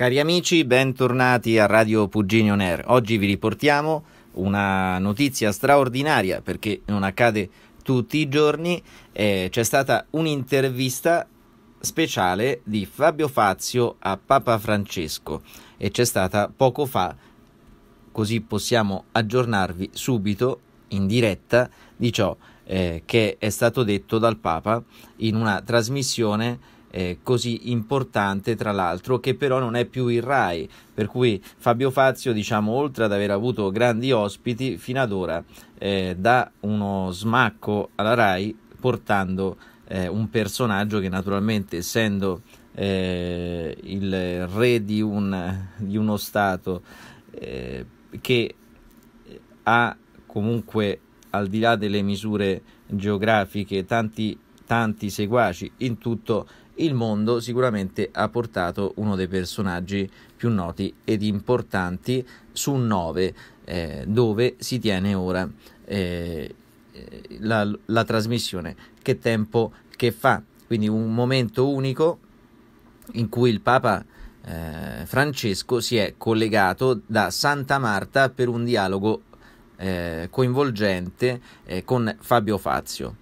Cari amici, bentornati a Radio Pugini On Air. Oggi vi riportiamo una notizia straordinaria perché non accade tutti i giorni. Eh, c'è stata un'intervista speciale di Fabio Fazio a Papa Francesco e c'è stata poco fa, così possiamo aggiornarvi subito in diretta di ciò eh, che è stato detto dal Papa in una trasmissione eh, così importante tra l'altro che però non è più il RAI per cui Fabio Fazio diciamo oltre ad aver avuto grandi ospiti fino ad ora eh, dà uno smacco alla RAI portando eh, un personaggio che naturalmente essendo eh, il re di, un, di uno Stato eh, che ha comunque al di là delle misure geografiche tanti tanti seguaci in tutto il mondo, sicuramente ha portato uno dei personaggi più noti ed importanti su nove, eh, dove si tiene ora eh, eh, la, la trasmissione. Che tempo che fa! Quindi un momento unico in cui il Papa eh, Francesco si è collegato da Santa Marta per un dialogo eh, coinvolgente eh, con Fabio Fazio.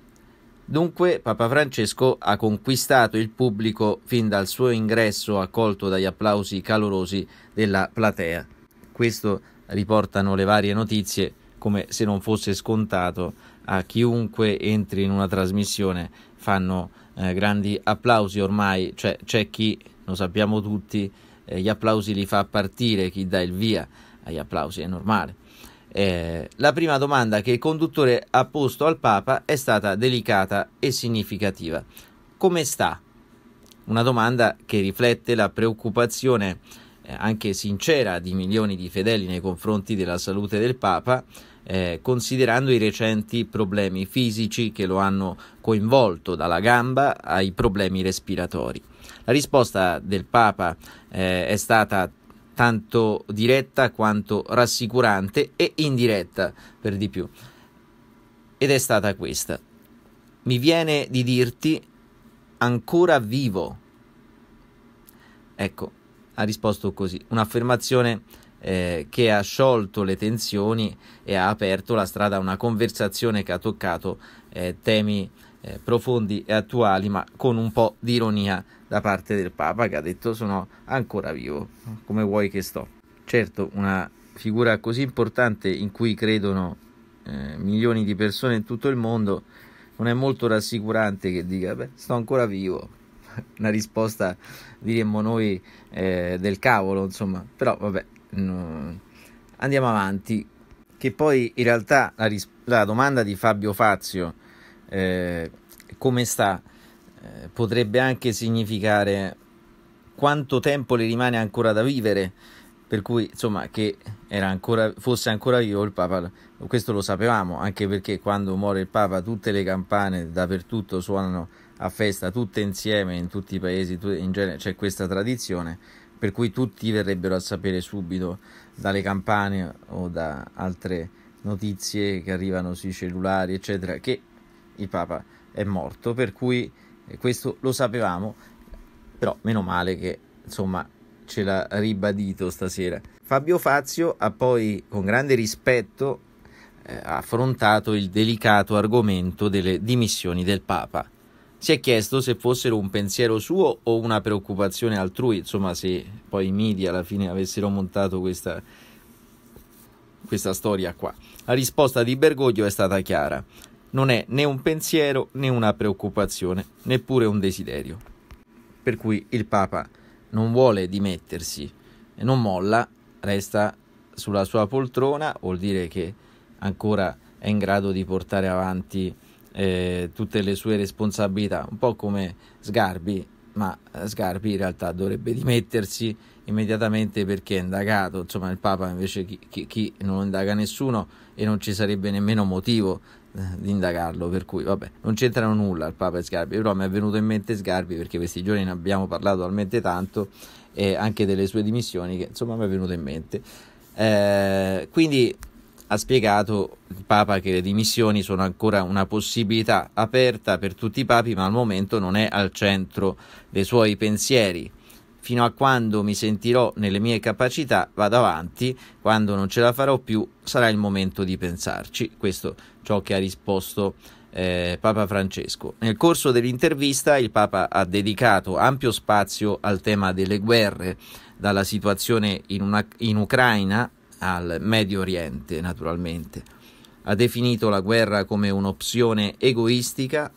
Dunque Papa Francesco ha conquistato il pubblico fin dal suo ingresso accolto dagli applausi calorosi della platea. Questo riportano le varie notizie come se non fosse scontato a chiunque entri in una trasmissione fanno eh, grandi applausi ormai, cioè c'è chi, lo sappiamo tutti, eh, gli applausi li fa partire, chi dà il via agli applausi, è normale. Eh, la prima domanda che il conduttore ha posto al Papa è stata delicata e significativa. Come sta? Una domanda che riflette la preoccupazione eh, anche sincera di milioni di fedeli nei confronti della salute del Papa, eh, considerando i recenti problemi fisici che lo hanno coinvolto dalla gamba ai problemi respiratori. La risposta del Papa eh, è stata tanto diretta quanto rassicurante e indiretta per di più. Ed è stata questa. Mi viene di dirti ancora vivo. Ecco, ha risposto così, un'affermazione eh, che ha sciolto le tensioni e ha aperto la strada a una conversazione che ha toccato eh, temi eh, profondi e attuali, ma con un po' di ironia da parte del Papa che ha detto sono ancora vivo, come vuoi che sto. Certo, una figura così importante in cui credono eh, milioni di persone in tutto il mondo, non è molto rassicurante che dica, beh, sto ancora vivo. Una risposta, diremmo noi, eh, del cavolo, insomma. Però, vabbè, no. andiamo avanti. Che poi, in realtà, la, ris- la domanda di Fabio Fazio eh, come sta eh, potrebbe anche significare quanto tempo le rimane ancora da vivere per cui insomma che ancora, fosse ancora vivo il Papa, questo lo sapevamo, anche perché quando muore il Papa tutte le campane dappertutto suonano a festa, tutte insieme in tutti i paesi, in genere c'è questa tradizione, per cui tutti verrebbero a sapere subito dalle campane o da altre notizie che arrivano sui cellulari, eccetera, che il Papa è morto, per cui eh, questo lo sapevamo, però meno male che insomma ce l'ha ribadito stasera. Fabio Fazio ha poi con grande rispetto eh, affrontato il delicato argomento delle dimissioni del Papa. Si è chiesto se fossero un pensiero suo o una preoccupazione altrui, insomma se poi i media alla fine avessero montato questa, questa storia qua. La risposta di Bergoglio è stata chiara non è né un pensiero né una preoccupazione, neppure un desiderio. Per cui il Papa non vuole dimettersi e non molla, resta sulla sua poltrona, vuol dire che ancora è in grado di portare avanti eh, tutte le sue responsabilità, un po' come Sgarbi, ma Sgarbi in realtà dovrebbe dimettersi immediatamente perché è indagato, insomma il Papa invece chi, chi, chi non indaga nessuno e non ci sarebbe nemmeno motivo eh, di indagarlo, per cui vabbè, non c'entrano nulla il Papa e Sgarbi, però mi è venuto in mente Sgarbi perché questi giorni ne abbiamo parlato talmente tanto e anche delle sue dimissioni che insomma mi è venuto in mente. Eh, quindi ha spiegato il Papa che le dimissioni sono ancora una possibilità aperta per tutti i papi, ma al momento non è al centro dei suoi pensieri fino a quando mi sentirò nelle mie capacità, vado avanti, quando non ce la farò più sarà il momento di pensarci. Questo è ciò che ha risposto eh, Papa Francesco. Nel corso dell'intervista il Papa ha dedicato ampio spazio al tema delle guerre, dalla situazione in, una, in Ucraina al Medio Oriente, naturalmente. Ha definito la guerra come un'opzione egoistica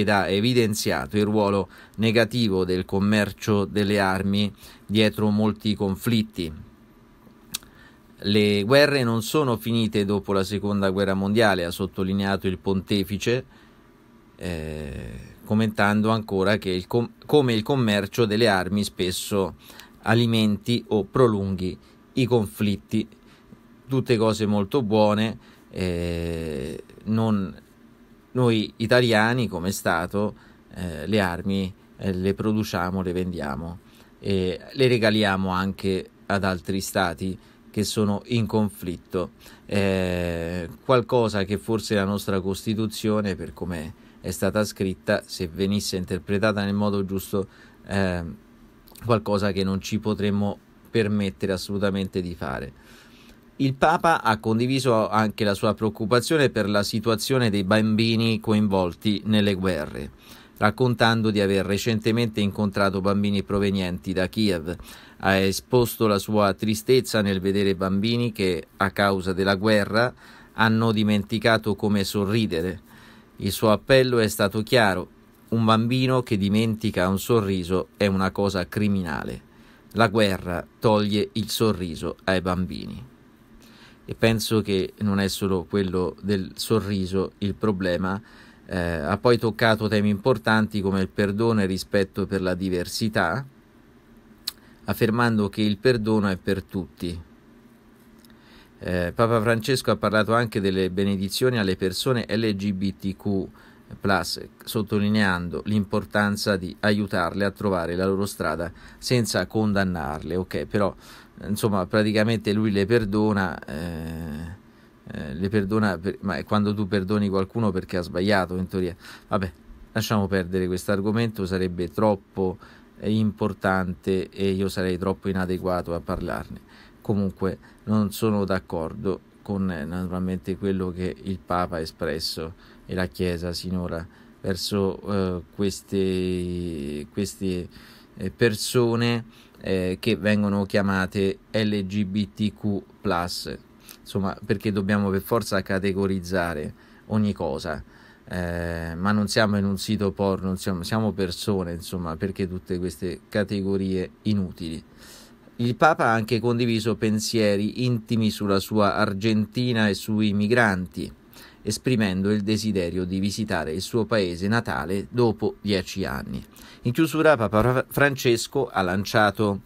ed ha evidenziato il ruolo negativo del commercio delle armi dietro molti conflitti. Le guerre non sono finite dopo la seconda guerra mondiale, ha sottolineato il pontefice, eh, commentando ancora che il com- come il commercio delle armi spesso alimenti o prolunghi i conflitti, tutte cose molto buone, eh, non noi italiani, come Stato, eh, le armi eh, le produciamo, le vendiamo e le regaliamo anche ad altri Stati che sono in conflitto, eh, qualcosa che forse la nostra Costituzione, per come è stata scritta, se venisse interpretata nel modo giusto, eh, qualcosa che non ci potremmo permettere assolutamente di fare. Il Papa ha condiviso anche la sua preoccupazione per la situazione dei bambini coinvolti nelle guerre, raccontando di aver recentemente incontrato bambini provenienti da Kiev. Ha esposto la sua tristezza nel vedere bambini che, a causa della guerra, hanno dimenticato come sorridere. Il suo appello è stato chiaro. Un bambino che dimentica un sorriso è una cosa criminale. La guerra toglie il sorriso ai bambini e penso che non è solo quello del sorriso il problema. Eh, ha poi toccato temi importanti come il perdono e il rispetto per la diversità, affermando che il perdono è per tutti. Eh, Papa Francesco ha parlato anche delle benedizioni alle persone LGBTQ, sottolineando l'importanza di aiutarle a trovare la loro strada senza condannarle. Ok, però insomma praticamente lui le perdona, eh, eh, le perdona per, ma è quando tu perdoni qualcuno perché ha sbagliato in teoria. Vabbè, lasciamo perdere questo argomento, sarebbe troppo eh, importante e io sarei troppo inadeguato a parlarne. Comunque non sono d'accordo con eh, naturalmente quello che il Papa ha espresso e la Chiesa sinora verso eh, queste, queste eh, persone eh, che vengono chiamate LGBTQ insomma perché dobbiamo per forza categorizzare ogni cosa. Eh, ma non siamo in un sito porno, siamo, siamo persone, insomma, perché tutte queste categorie inutili. Il Papa ha anche condiviso pensieri intimi sulla sua Argentina e sui migranti esprimendo il desiderio di visitare il suo paese natale dopo dieci anni. In chiusura Papa Francesco ha lanciato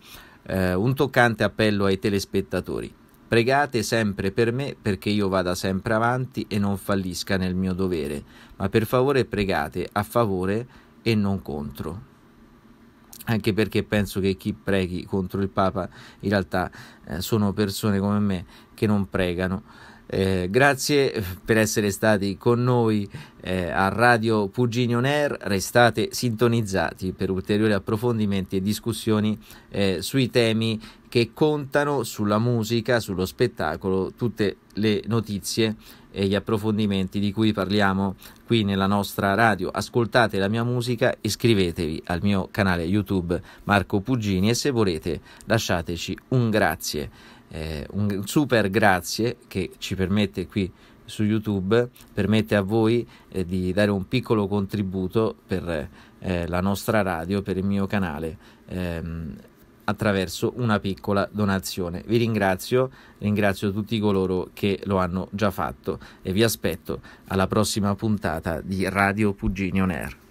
eh, un toccante appello ai telespettatori. Pregate sempre per me perché io vada sempre avanti e non fallisca nel mio dovere, ma per favore pregate a favore e non contro anche perché penso che chi preghi contro il Papa in realtà eh, sono persone come me che non pregano. Eh, grazie per essere stati con noi eh, a Radio Puginio Nair. Restate sintonizzati per ulteriori approfondimenti e discussioni eh, sui temi che contano sulla musica, sullo spettacolo, tutte le notizie e gli approfondimenti di cui parliamo qui nella nostra radio. Ascoltate la mia musica, iscrivetevi al mio canale YouTube Marco Pugini e se volete lasciateci un grazie eh, un super grazie che ci permette qui su YouTube, permette a voi eh, di dare un piccolo contributo per eh, la nostra radio, per il mio canale. Ehm, attraverso una piccola donazione. Vi ringrazio, ringrazio tutti coloro che lo hanno già fatto e vi aspetto alla prossima puntata di Radio Puginio Air.